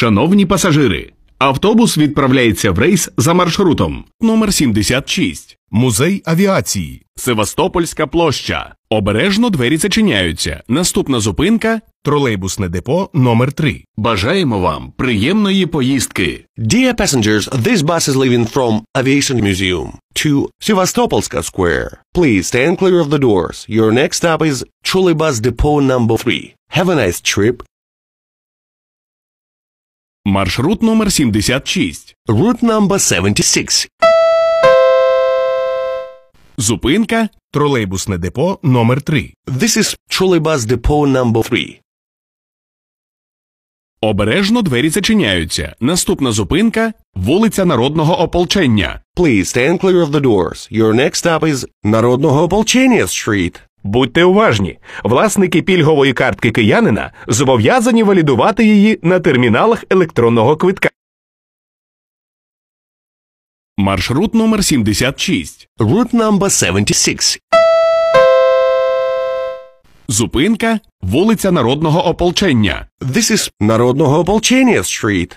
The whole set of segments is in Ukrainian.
Шановні пасажири, автобус відправляється в рейс за маршрутом номер 76 Музей авіації Севастопольська площа. Обережно двері зачиняються. Наступна зупинка тролейбусне депо номер 3 Бажаємо вам приємної поїздки. Dear passengers, this bus is leaving from Aviation Museum to Sevastopolska Square. Please stand clear of the doors. Your next stop is Trolleybus Depot number 3. Have a nice trip Маршрут номер 76. Route number 76. Зупинка тролейбусне депо номер 3. This is Trolleybus Depot number 3. Обережно двері зачиняються. Наступна зупинка вулиця Народного ополчення. Please stand clear of the doors. Your next stop is Народного ополчення Street. Будьте уважні, власники пільгової картки киянина зобов'язані валідувати її на терміналах електронного квитка. Маршрут номер 76. Route number 76. Зупинка вулиця Народного ополчення. This is Народного ополчення Street.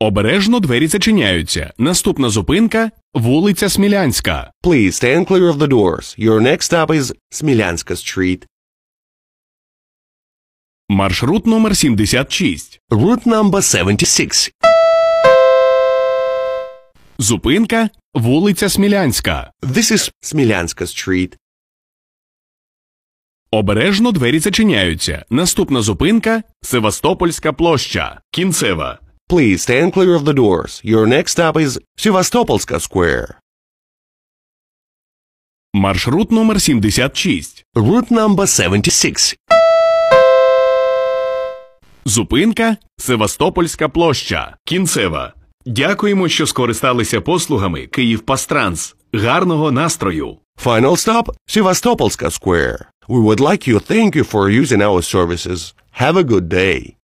Обережно двері зачиняються. Наступна зупинка Вулиця Смілянська. Please stand clear of the doors. Your next stop is Смілянська Street. Маршрут номер 76. Route number 76. Зупинка вулиця Смілянська. This is Смілянська Street. Обережно двері зачиняються. Наступна зупинка Севастопольська площа. Кінцева. Please stand clear of the doors. Your next stop is Севастопольска Square. Маршрут номер 76. Route number 76. Зупинка Севастопольська площа. Кінцева. Дякуємо, що скористалися послугами Київ Пастранс. Гарного настрою. Final stop Sevastopolska Square. We would like you thank you for using our services. Have a good day.